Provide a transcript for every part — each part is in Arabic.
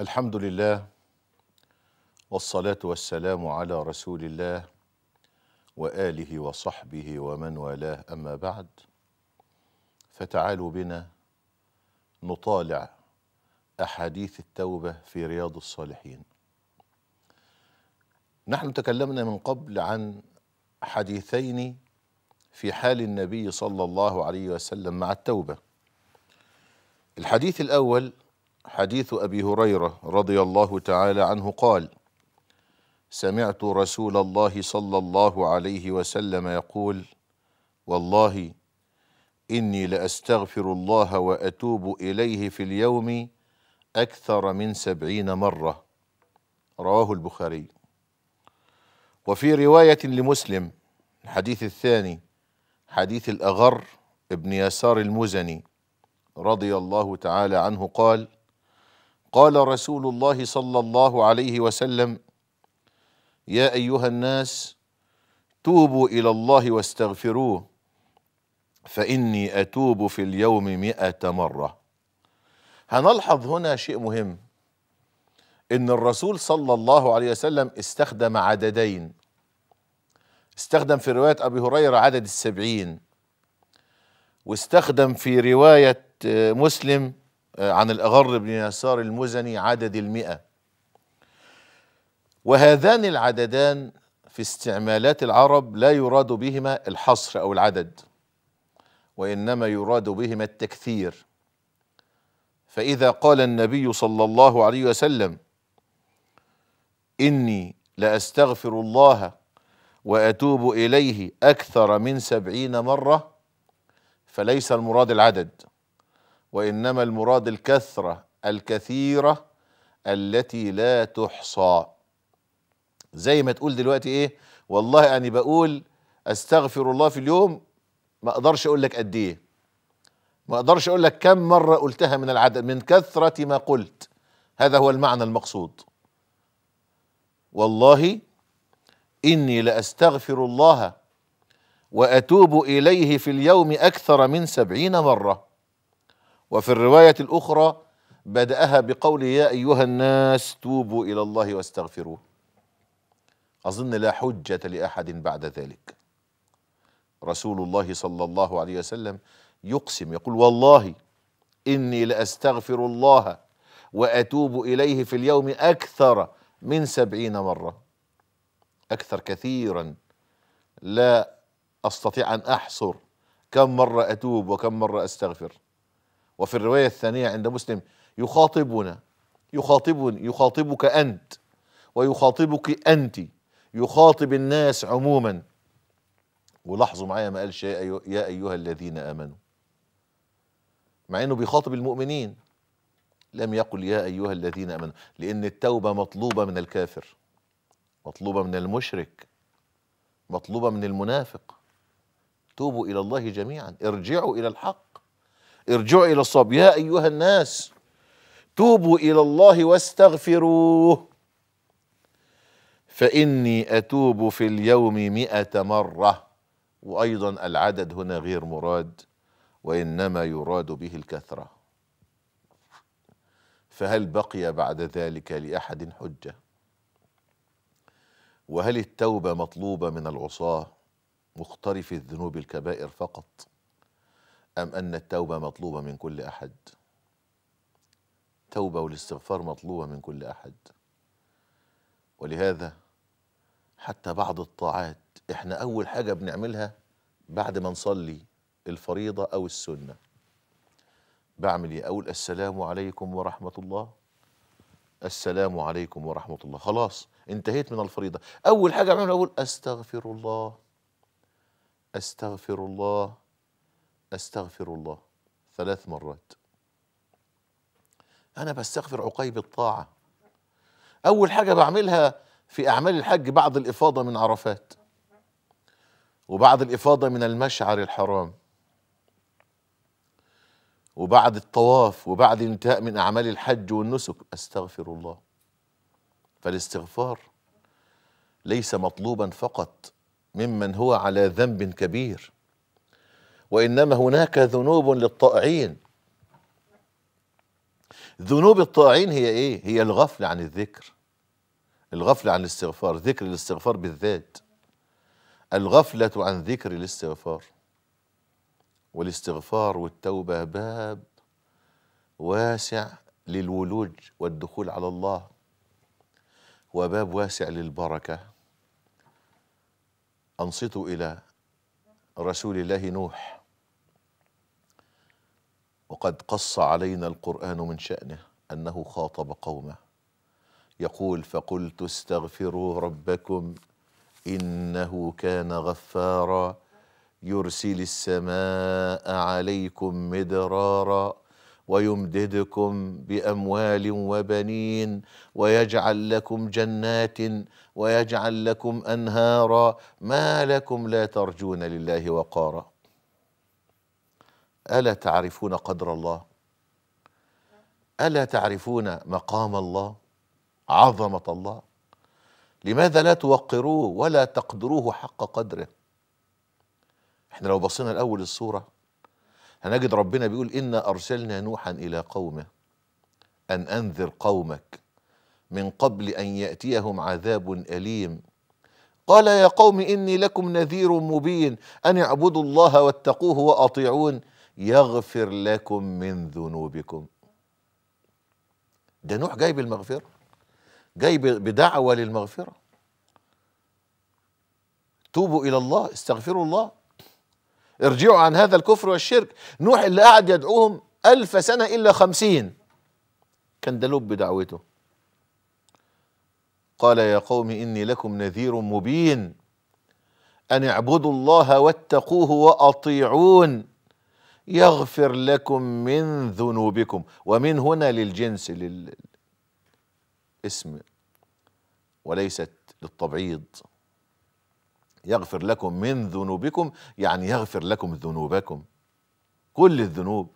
الحمد لله والصلاة والسلام على رسول الله وآله وصحبه ومن والاه أما بعد فتعالوا بنا نطالع أحاديث التوبة في رياض الصالحين نحن تكلمنا من قبل عن حديثين في حال النبي صلى الله عليه وسلم مع التوبة الحديث الأول حديث ابي هريره رضي الله تعالى عنه قال سمعت رسول الله صلى الله عليه وسلم يقول والله اني لاستغفر الله واتوب اليه في اليوم اكثر من سبعين مره رواه البخاري وفي روايه لمسلم الحديث الثاني حديث الاغر ابن يسار المزني رضي الله تعالى عنه قال قال رسول الله صلى الله عليه وسلم يا ايها الناس توبوا الى الله واستغفروه فاني اتوب في اليوم مائه مره هنلحظ هنا شيء مهم ان الرسول صلى الله عليه وسلم استخدم عددين استخدم في روايه ابي هريره عدد السبعين واستخدم في روايه مسلم آه، عن الأغر بن يسار المزني عدد المئة وهذان العددان في استعمالات العرب لا يراد بهما الحصر أو العدد وإنما يراد بهما التكثير فإذا قال النبي صلى الله عليه وسلم إني لأستغفر الله وأتوب إليه أكثر من سبعين مرة فليس المراد العدد وانما المراد الكثره الكثيره التي لا تحصى زي ما تقول دلوقتي ايه والله انا يعني بقول استغفر الله في اليوم ما اقدرش اقول لك قد ايه ما اقدرش اقول لك كم مره قلتها من العدد من كثره ما قلت هذا هو المعنى المقصود والله اني لاستغفر الله واتوب اليه في اليوم اكثر من سبعين مره وفي الرواية الأخرى بدأها بقول يا أيها الناس توبوا إلى الله واستغفروه أظن لا حجة لأحد بعد ذلك رسول الله صلى الله عليه وسلم يقسم يقول والله إني لأستغفر الله وأتوب إليه في اليوم أكثر من سبعين مرة أكثر كثيرا لا أستطيع أن أحصر كم مرة أتوب وكم مرة أستغفر وفي الرواية الثانية عند مسلم يخاطبنا يخاطب يخاطبك أنت ويخاطبك أنت يخاطب الناس عموما ولاحظوا معايا ما قالش يا أيها الذين آمنوا مع أنه بيخاطب المؤمنين لم يقل يا أيها الذين آمنوا لأن التوبة مطلوبة من الكافر مطلوبة من المشرك مطلوبة من المنافق توبوا إلى الله جميعا ارجعوا إلى الحق ارجعوا إلى الصواب يا أيها الناس توبوا إلى الله واستغفروه فإني أتوب في اليوم مئة مرة وأيضا العدد هنا غير مراد وإنما يراد به الكثرة فهل بقي بعد ذلك لأحد حجة وهل التوبة مطلوبة من العصاة مقترف الذنوب الكبائر فقط أم أن التوبة مطلوبة من كل أحد التوبة والاستغفار مطلوبة من كل أحد ولهذا حتى بعض الطاعات احنا أول حاجة بنعملها بعد ما نصلي الفريضة أو السنة بعمل ايه اقول السلام عليكم ورحمه الله السلام عليكم ورحمه الله خلاص انتهيت من الفريضه اول حاجه اعملها اقول استغفر الله استغفر الله أستغفر الله ثلاث مرات أنا بستغفر عقيب الطاعة أول حاجة بعملها في أعمال الحج بعد الإفاضة من عرفات وبعد الإفاضة من المشعر الحرام وبعد الطواف وبعد الانتهاء من أعمال الحج والنسك أستغفر الله فالاستغفار ليس مطلوبا فقط ممن هو على ذنب كبير وانما هناك ذنوب للطائعين ذنوب الطائعين هي ايه هي الغفله عن الذكر الغفله عن الاستغفار ذكر الاستغفار بالذات الغفلة عن ذكر الاستغفار والاستغفار والتوبة باب واسع للولوج والدخول على الله وباب واسع للبركة أنصتوا إلى رسول الله نوح وقد قص علينا القرآن من شأنه أنه خاطب قومه يقول فقلت استغفروا ربكم إنه كان غفارا يرسل السماء عليكم مدرارا ويمددكم باموال وبنين ويجعل لكم جنات ويجعل لكم انهارا ما لكم لا ترجون لله وقارا الا تعرفون قدر الله الا تعرفون مقام الله عظمه الله لماذا لا توقروه ولا تقدروه حق قدره احنا لو بصينا الاول الصوره هنجد ربنا بيقول انا ارسلنا نوحا الى قومه ان انذر قومك من قبل ان ياتيهم عذاب اليم قال يا قوم اني لكم نذير مبين ان اعبدوا الله واتقوه واطيعون يغفر لكم من ذنوبكم ده نوح جاي بالمغفرة جاي بدعوة للمغفرة توبوا إلى الله استغفروا الله ارجعوا عن هذا الكفر والشرك نوح اللي قعد يدعوهم ألف سنة إلا خمسين كان ده لب دعوته قال يا قوم إني لكم نذير مبين أن اعبدوا الله واتقوه وأطيعون يغفر لكم من ذنوبكم ومن هنا للجنس للاسم وليست للتبعيض يغفر لكم من ذنوبكم يعني يغفر لكم ذنوبكم كل الذنوب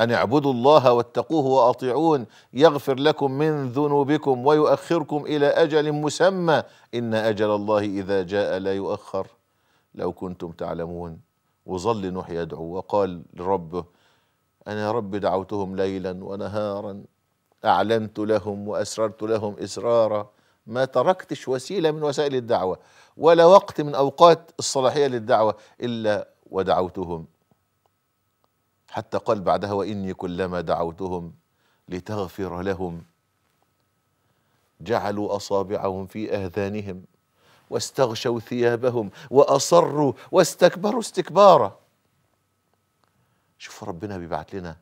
أن اعبدوا الله واتقوه وأطيعون يغفر لكم من ذنوبكم ويؤخركم إلى أجل مسمى إن أجل الله إذا جاء لا يؤخر لو كنتم تعلمون وظل نوح يدعو وقال لربه أنا يا رب دعوتهم ليلا ونهارا أعلنت لهم وأسررت لهم إسرارا ما تركتش وسيلة من وسائل الدعوة ولا وقت من أوقات الصلاحية للدعوة إلا ودعوتهم حتى قال بعدها وإني كلما دعوتهم لتغفر لهم جعلوا أصابعهم في آذانهم واستغشوا ثيابهم واصروا واستكبروا استكبارا شوفوا ربنا بيبعت لنا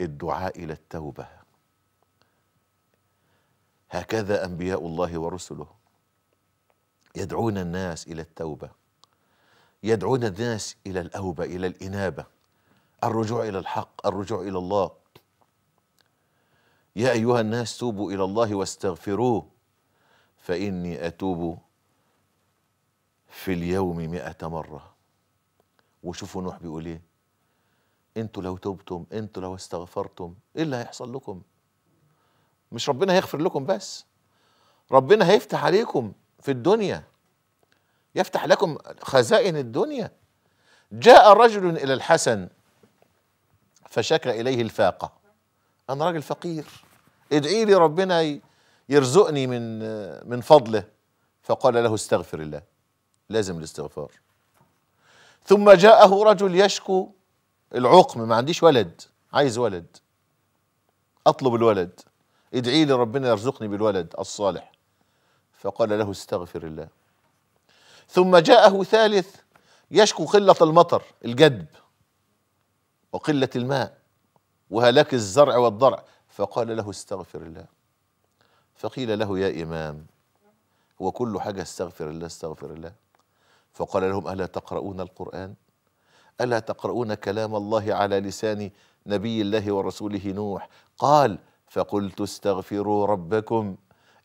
الدعاء الى التوبه هكذا انبياء الله ورسله يدعون الناس الى التوبه يدعون الناس الى الاوبه الى الانابه الرجوع الى الحق الرجوع الى الله يا ايها الناس توبوا الى الله واستغفروه فاني اتوب في اليوم مئة مرة وشوفوا نوح بيقول ايه انتوا لو تبتم انتوا لو استغفرتم ايه اللي هيحصل لكم مش ربنا هيغفر لكم بس ربنا هيفتح عليكم في الدنيا يفتح لكم خزائن الدنيا جاء رجل الى الحسن فشكى اليه الفاقه انا راجل فقير ادعي لي ربنا يرزقني من من فضله فقال له استغفر الله لازم الاستغفار ثم جاءه رجل يشكو العقم ما عنديش ولد عايز ولد اطلب الولد ادعي لي ربنا يرزقني بالولد الصالح فقال له استغفر الله ثم جاءه ثالث يشكو قله المطر الجدب وقله الماء وهلاك الزرع والضرع فقال له استغفر الله فقيل له يا امام هو كل حاجه استغفر الله استغفر الله فقال لهم ألا تقرؤون القرآن ألا تقرؤون كلام الله على لسان نبي الله ورسوله نوح قال فقلت استغفروا ربكم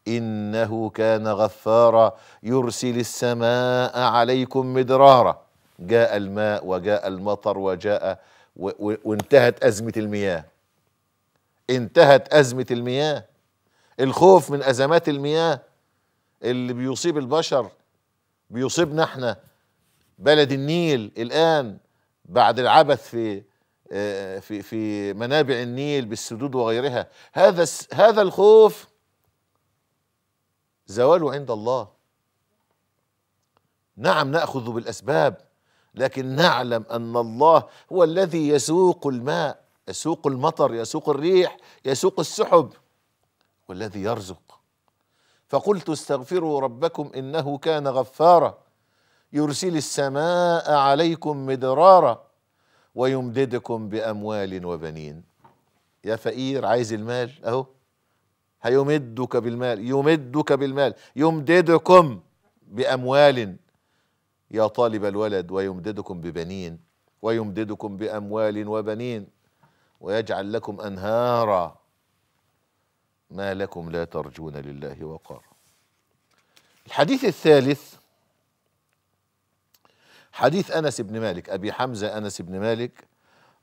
إنه كان غفارا يرسل السماء عليكم مدرارا جاء الماء وجاء المطر وجاء وانتهت أزمة المياه انتهت أزمة المياه الخوف من أزمات المياه اللي بيصيب البشر بيصيبنا احنا بلد النيل الان بعد العبث في آه، في في منابع النيل بالسدود وغيرها هذا هذا الخوف زواله عند الله نعم ناخذ بالاسباب لكن نعلم ان الله هو الذي يسوق الماء يسوق المطر يسوق الريح يسوق السحب والذي يرزق فقلت استغفروا ربكم انه كان غفارا يرسل السماء عليكم مدرارا ويمددكم باموال وبنين يا فقير عايز المال اهو هيمدك بالمال يمدك بالمال يمددكم باموال يا طالب الولد ويمددكم ببنين ويمددكم باموال وبنين ويجعل لكم انهارا ما لكم لا ترجون لله وقارا الحديث الثالث حديث أنس بن مالك أبي حمزة أنس بن مالك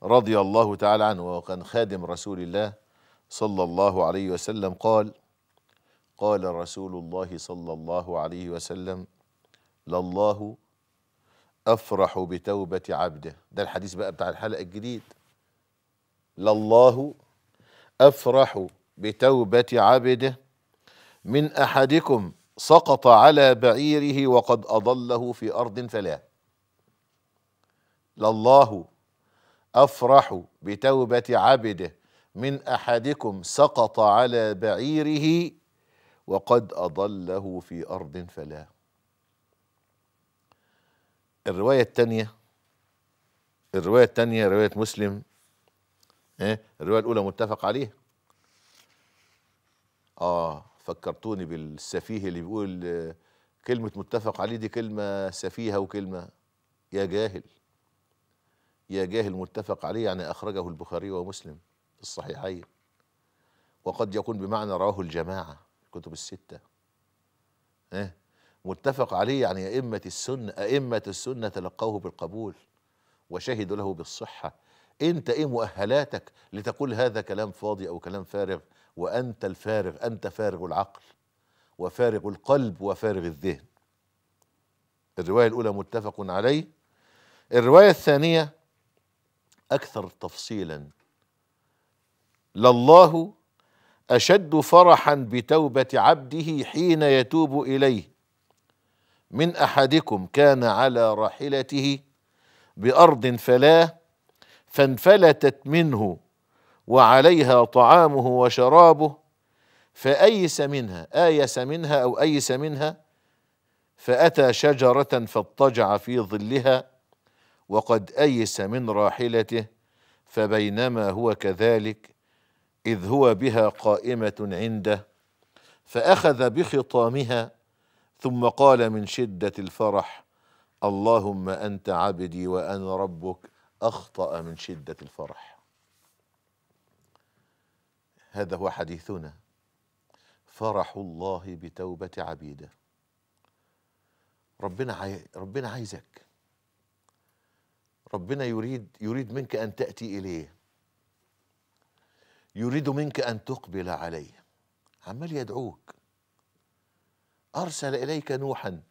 رضي الله تعالى عنه وكان خادم رسول الله صلى الله عليه وسلم قال قال رسول الله صلى الله عليه وسلم لله أفرح بتوبة عبده ده الحديث بقى بتاع الحلقة الجديد لله أفرح بتوبة عبده من أحدكم سقط على بعيره وقد أضله في أرض فلا لله أفرح بتوبة عبده من أحدكم سقط على بعيره وقد أضله في أرض فلا الرواية الثانية الرواية الثانية رواية مسلم الرواية الأولى متفق عليها اه فكرتوني بالسفيه اللي بيقول كلمة متفق عليه دي كلمة سفيهة وكلمة يا جاهل يا جاهل متفق عليه يعني أخرجه البخاري ومسلم في الصحيحين وقد يكون بمعنى رواه الجماعة الكتب الستة اه متفق عليه يعني أئمة السنة أئمة السنة تلقوه بالقبول وشهدوا له بالصحة أنت إيه مؤهلاتك لتقول هذا كلام فاضي أو كلام فارغ وأنت الفارغ أنت فارغ العقل وفارغ القلب وفارغ الذهن الرواية الأولى متفق عليه الرواية الثانية أكثر تفصيلا لله أشد فرحا بتوبة عبده حين يتوب إليه من أحدكم كان على راحلته بأرض فلاه فانفلتت منه وعليها طعامه وشرابه فأيس منها آيس منها أو أيس منها فأتى شجرة فاضطجع في ظلها وقد أيس من راحلته فبينما هو كذلك إذ هو بها قائمة عنده فأخذ بخطامها ثم قال من شدة الفرح اللهم أنت عبدي وأنا ربك أخطأ من شدة الفرح هذا هو حديثنا فرح الله بتوبة عبيده ربنا عاي... ربنا عايزك ربنا يريد يريد منك أن تأتي إليه يريد منك أن تقبل عليه عمال يدعوك أرسل إليك نوحا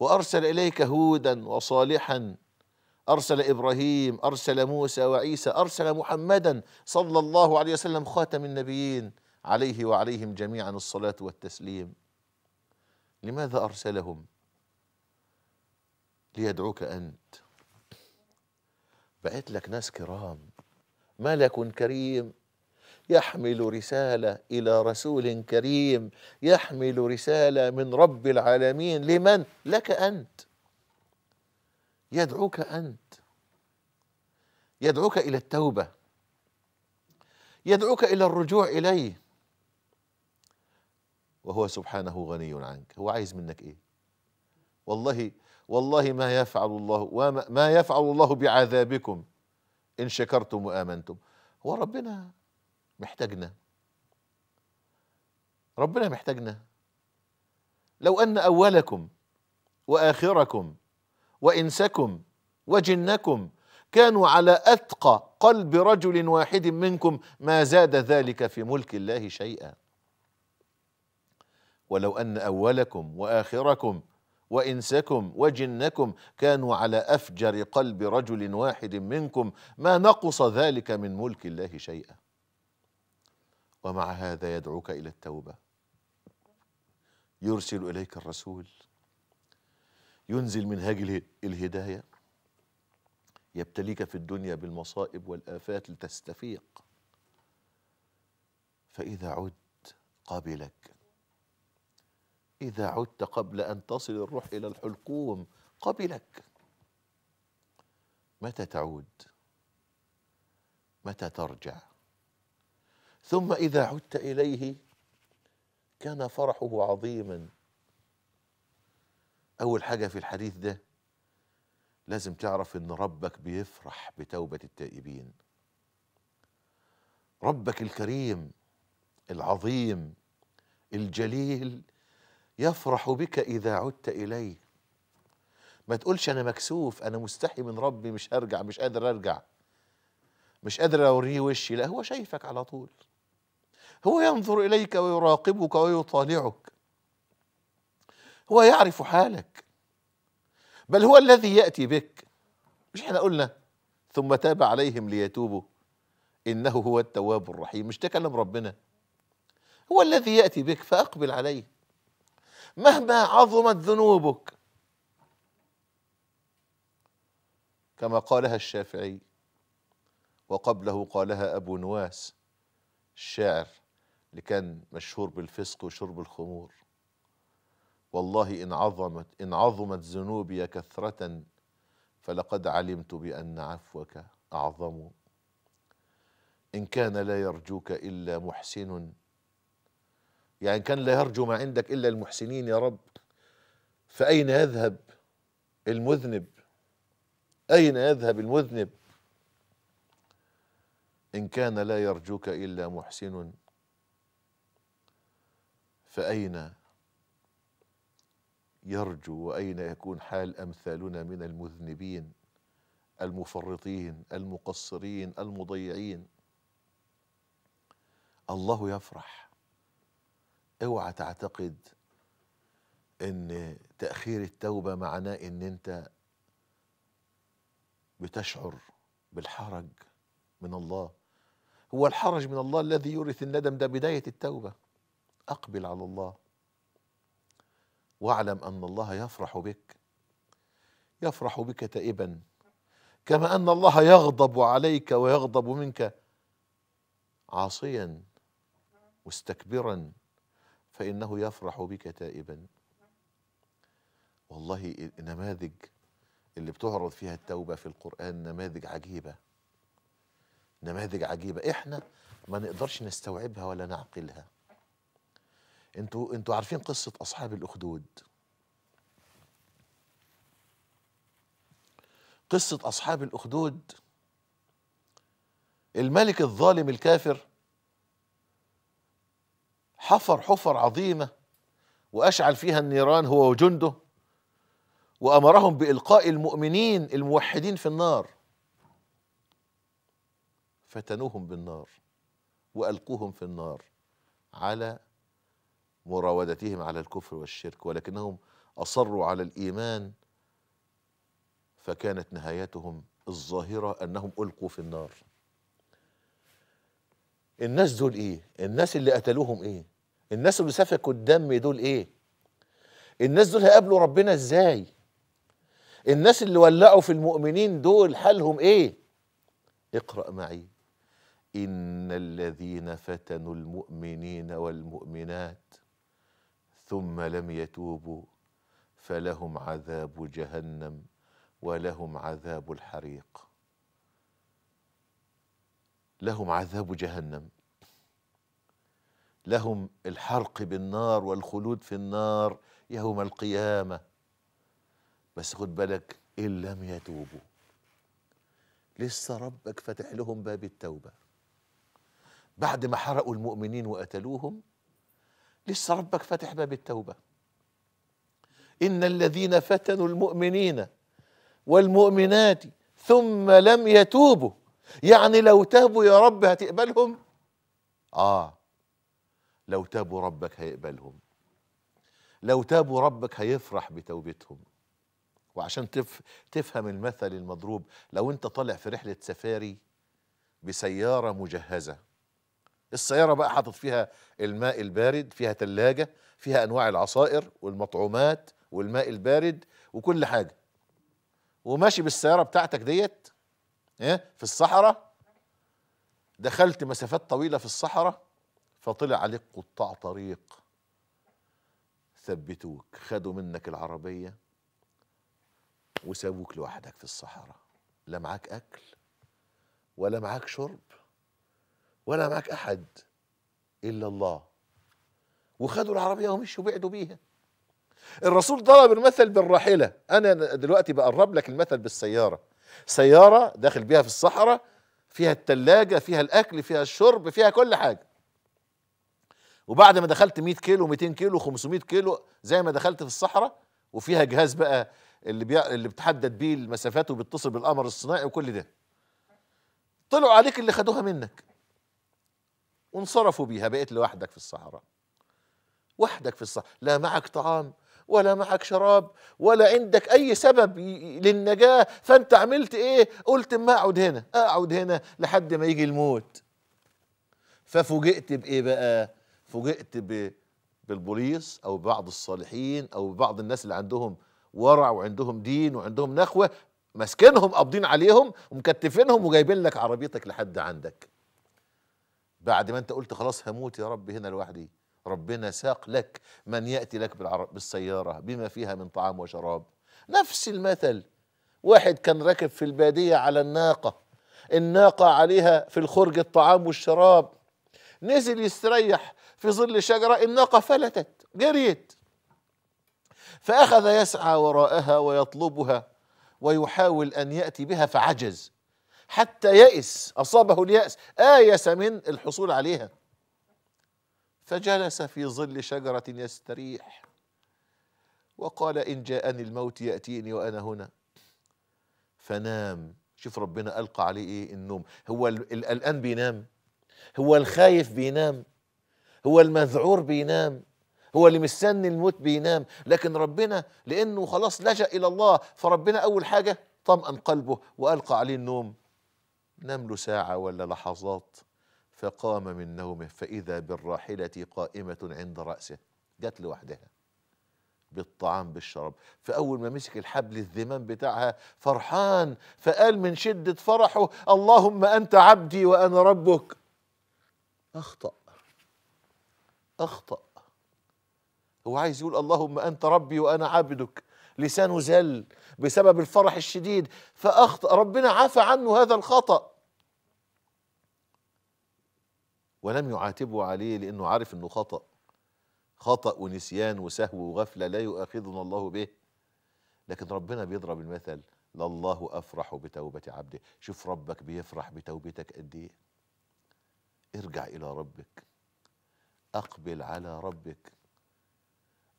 وأرسل إليك هودا وصالحا أرسل إبراهيم أرسل موسى وعيسى أرسل محمدا صلى الله عليه وسلم خاتم النبيين عليه وعليهم جميعا الصلاة والتسليم لماذا أرسلهم ليدعوك أنت بعت لك ناس كرام ملك كريم يحمل رسالة إلى رسول كريم يحمل رسالة من رب العالمين لمن؟ لك أنت يدعوك انت يدعوك الى التوبه يدعوك الى الرجوع اليه وهو سبحانه غني عنك هو عايز منك ايه والله والله ما يفعل الله وما ما يفعل الله بعذابكم ان شكرتم وامنتم هو ربنا محتاجنا ربنا محتاجنا لو ان اولكم واخركم وإنسكم وجنكم كانوا على أتقى قلب رجل واحد منكم ما زاد ذلك في ملك الله شيئا ولو أن أولكم وآخركم وإنسكم وجنكم كانوا على أفجر قلب رجل واحد منكم ما نقص ذلك من ملك الله شيئا ومع هذا يدعوك إلى التوبة يرسل إليك الرسول ينزل منهاج الهداية يبتليك في الدنيا بالمصائب والآفات لتستفيق فإذا عدت قبلك إذا عدت قبل أن تصل الروح إلى الحلقوم قبلك متى تعود متى ترجع ثم إذا عدت إليه كان فرحه عظيما أول حاجة في الحديث ده لازم تعرف إن ربك بيفرح بتوبة التائبين ربك الكريم العظيم الجليل يفرح بك إذا عدت إليه ما تقولش أنا مكسوف أنا مستحي من ربي مش هرجع مش قادر أرجع مش قادر أوريه وشي لا هو شايفك على طول هو ينظر إليك ويراقبك ويطالعك هو يعرف حالك بل هو الذي يأتي بك مش احنا قلنا ثم تاب عليهم ليتوبوا إنه هو التواب الرحيم مش ده كلام ربنا هو الذي يأتي بك فأقبل عليه مهما عظمت ذنوبك كما قالها الشافعي وقبله قالها أبو نواس الشاعر اللي كان مشهور بالفسق وشرب الخمور والله إن عظمت إن عظمت ذنوبي كثرة فلقد علمت بأن عفوك أعظم إن كان لا يرجوك إلا محسن يعني كان لا يرجو ما عندك إلا المحسنين يا رب فأين يذهب المذنب أين يذهب المذنب إن كان لا يرجوك إلا محسن فأين يرجو واين يكون حال امثالنا من المذنبين المفرطين المقصرين المضيعين الله يفرح اوعى تعتقد ان تاخير التوبه معناه ان انت بتشعر بالحرج من الله هو الحرج من الله الذي يورث الندم ده بدايه التوبه اقبل على الله واعلم أن الله يفرح بك يفرح بك تائبا كما أن الله يغضب عليك ويغضب منك عاصيا مستكبرا فإنه يفرح بك تائبا والله النماذج اللي بتعرض فيها التوبة في القرآن نماذج عجيبة نماذج عجيبة إحنا ما نقدرش نستوعبها ولا نعقلها انتوا انتوا عارفين قصه اصحاب الاخدود قصه اصحاب الاخدود الملك الظالم الكافر حفر حفر عظيمه واشعل فيها النيران هو وجنده وامرهم بالقاء المؤمنين الموحدين في النار فتنوهم بالنار والقوهم في النار على مراودتهم على الكفر والشرك ولكنهم اصروا على الايمان فكانت نهايتهم الظاهره انهم القوا في النار الناس دول ايه الناس اللي قتلوهم ايه الناس اللي سفكوا الدم دول ايه الناس دول هيقابلوا ربنا ازاي الناس اللي ولعوا في المؤمنين دول حالهم ايه اقرا معي ان الذين فتنوا المؤمنين والمؤمنات ثم لم يتوبوا فلهم عذاب جهنم ولهم عذاب الحريق لهم عذاب جهنم لهم الحرق بالنار والخلود في النار يوم القيامة بس خد بالك إن لم يتوبوا لسه ربك فتح لهم باب التوبة بعد ما حرقوا المؤمنين وقتلوهم لسه ربك فاتح باب التوبة إن الذين فتنوا المؤمنين والمؤمنات ثم لم يتوبوا يعني لو تابوا يا رب هتقبلهم آه لو تابوا ربك هيقبلهم لو تابوا ربك هيفرح بتوبتهم وعشان تف تفهم المثل المضروب لو انت طالع في رحلة سفاري بسيارة مجهزة السيارة بقى حاطط فيها الماء البارد فيها تلاجة فيها أنواع العصائر والمطعومات والماء البارد وكل حاجة وماشي بالسيارة بتاعتك ديت إيه في الصحراء دخلت مسافات طويلة في الصحراء فطلع عليك قطاع طريق ثبتوك خدوا منك العربية وسابوك لوحدك في الصحراء لا معاك أكل ولا معاك شرب ولا معاك احد الا الله وخدوا العربيه ومشوا وبعدوا بيها الرسول ضرب المثل بالراحله انا دلوقتي بقرب لك المثل بالسياره سياره داخل بيها في الصحراء فيها الثلاجه فيها الاكل فيها الشرب فيها كل حاجه وبعد ما دخلت 100 كيلو 200 كيلو 500 كيلو زي ما دخلت في الصحراء وفيها جهاز بقى اللي بي... اللي بتحدد بيه المسافات وبيتصل بالقمر الصناعي وكل ده طلعوا عليك اللي خدوها منك وانصرفوا بيها بقيت لوحدك في الصحراء وحدك في الصحراء لا معك طعام ولا معك شراب ولا عندك اي سبب للنجاه فانت عملت ايه قلت ما اقعد هنا اقعد هنا لحد ما يجي الموت ففوجئت بايه بقى فوجئت بالبوليس او بعض الصالحين او بعض الناس اللي عندهم ورع وعندهم دين وعندهم نخوه ماسكينهم قابضين عليهم ومكتفينهم وجايبين لك عربيتك لحد عندك بعد ما انت قلت خلاص هموت يا رب هنا لوحدي ربنا ساق لك من يأتي لك بالسيارة بما فيها من طعام وشراب نفس المثل واحد كان راكب في البادية على الناقة الناقة عليها في الخرج الطعام والشراب نزل يستريح في ظل شجرة الناقة فلتت جريت فأخذ يسعى وراءها ويطلبها ويحاول أن يأتي بها فعجز حتى يئس أصابه اليأس آيس من الحصول عليها فجلس في ظل شجرة يستريح وقال إن جاءني الموت يأتيني وأنا هنا فنام شوف ربنا ألقى عليه إيه النوم هو القلقان بينام هو الخايف بينام هو المذعور بينام هو اللي مستني الموت بينام لكن ربنا لأنه خلاص لجأ إلى الله فربنا أول حاجة طمأن قلبه وألقى عليه النوم نام له ساعة ولا لحظات فقام من نومه فإذا بالراحلة قائمة عند رأسه جت لوحدها بالطعام بالشراب فأول ما مسك الحبل الذمام بتاعها فرحان فقال من شدة فرحه اللهم أنت عبدي وأنا ربك أخطأ أخطأ هو عايز يقول اللهم أنت ربي وأنا عبدك لسانه زل بسبب الفرح الشديد فأخطأ ربنا عفى عنه هذا الخطأ ولم يعاتبه عليه لأنه عارف أنه خطأ خطأ ونسيان وسهو وغفلة لا يؤاخذنا الله به لكن ربنا بيضرب المثل لله أفرح بتوبة عبده شوف ربك بيفرح بتوبتك قد إيه ارجع إلى ربك أقبل على ربك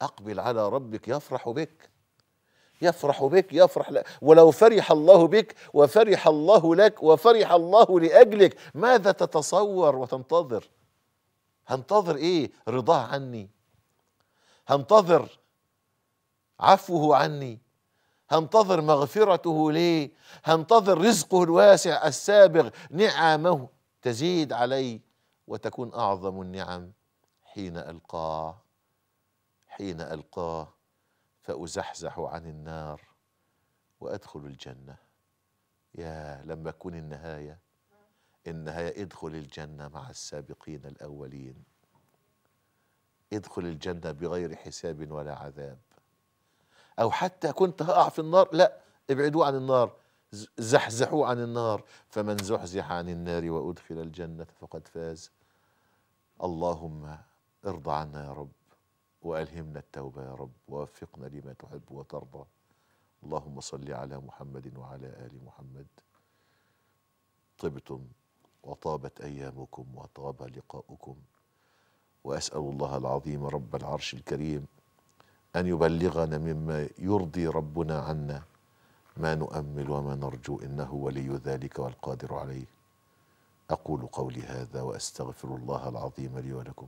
أقبل على ربك يفرح بك يفرح بك يفرح لك ولو فرح الله بك وفرح الله لك وفرح الله لأجلك ماذا تتصور وتنتظر هنتظر ايه رضاه عني هنتظر عفوه عني هنتظر مغفرته ليه هنتظر رزقه الواسع السابغ نعمه تزيد علي وتكون أعظم النعم حين ألقاه حين ألقاه فأزحزح عن النار وأدخل الجنة يا لما أكون النهاية النهاية ادخل الجنة مع السابقين الأولين ادخل الجنة بغير حساب ولا عذاب أو حتى كنت هقع في النار لا ابعدوا عن النار زحزحوا عن النار فمن زحزح عن النار وأدخل الجنة فقد فاز اللهم ارضى عنا يا رب والهمنا التوبه يا رب ووفقنا لما تحب وترضى اللهم صل على محمد وعلى ال محمد طبتم وطابت ايامكم وطاب لقاؤكم واسال الله العظيم رب العرش الكريم ان يبلغنا مما يرضي ربنا عنا ما نؤمل وما نرجو انه ولي ذلك والقادر عليه اقول قولي هذا واستغفر الله العظيم لي ولكم